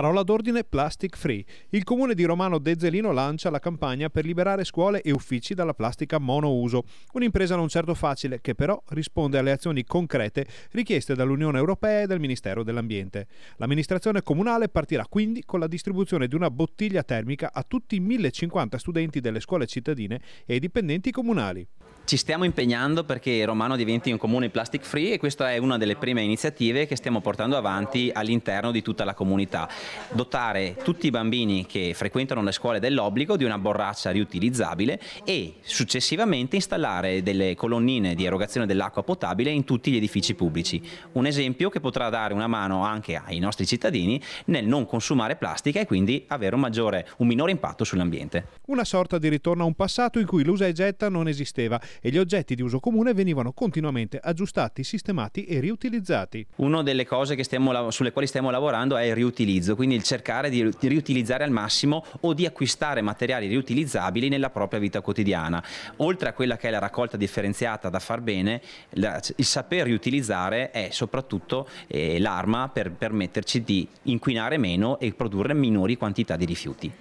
Parola d'ordine Plastic Free. Il comune di Romano Dezzelino lancia la campagna per liberare scuole e uffici dalla plastica monouso. Un'impresa non certo facile che però risponde alle azioni concrete richieste dall'Unione Europea e dal Ministero dell'Ambiente. L'amministrazione comunale partirà quindi con la distribuzione di una bottiglia termica a tutti i 1050 studenti delle scuole cittadine e i dipendenti comunali. Ci stiamo impegnando perché Romano diventi un comune plastic free e questa è una delle prime iniziative che stiamo portando avanti all'interno di tutta la comunità. Dotare tutti i bambini che frequentano le scuole dell'obbligo di una borraccia riutilizzabile e successivamente installare delle colonnine di erogazione dell'acqua potabile in tutti gli edifici pubblici. Un esempio che potrà dare una mano anche ai nostri cittadini nel non consumare plastica e quindi avere un, maggiore, un minore impatto sull'ambiente. Una sorta di ritorno a un passato in cui l'usa e getta non esisteva e gli oggetti di uso comune venivano continuamente aggiustati, sistemati e riutilizzati. Una delle cose stiamo, sulle quali stiamo lavorando è il riutilizzo, quindi il cercare di riutilizzare al massimo o di acquistare materiali riutilizzabili nella propria vita quotidiana. Oltre a quella che è la raccolta differenziata da far bene, il saper riutilizzare è soprattutto eh, l'arma per permetterci di inquinare meno e produrre minori quantità di rifiuti.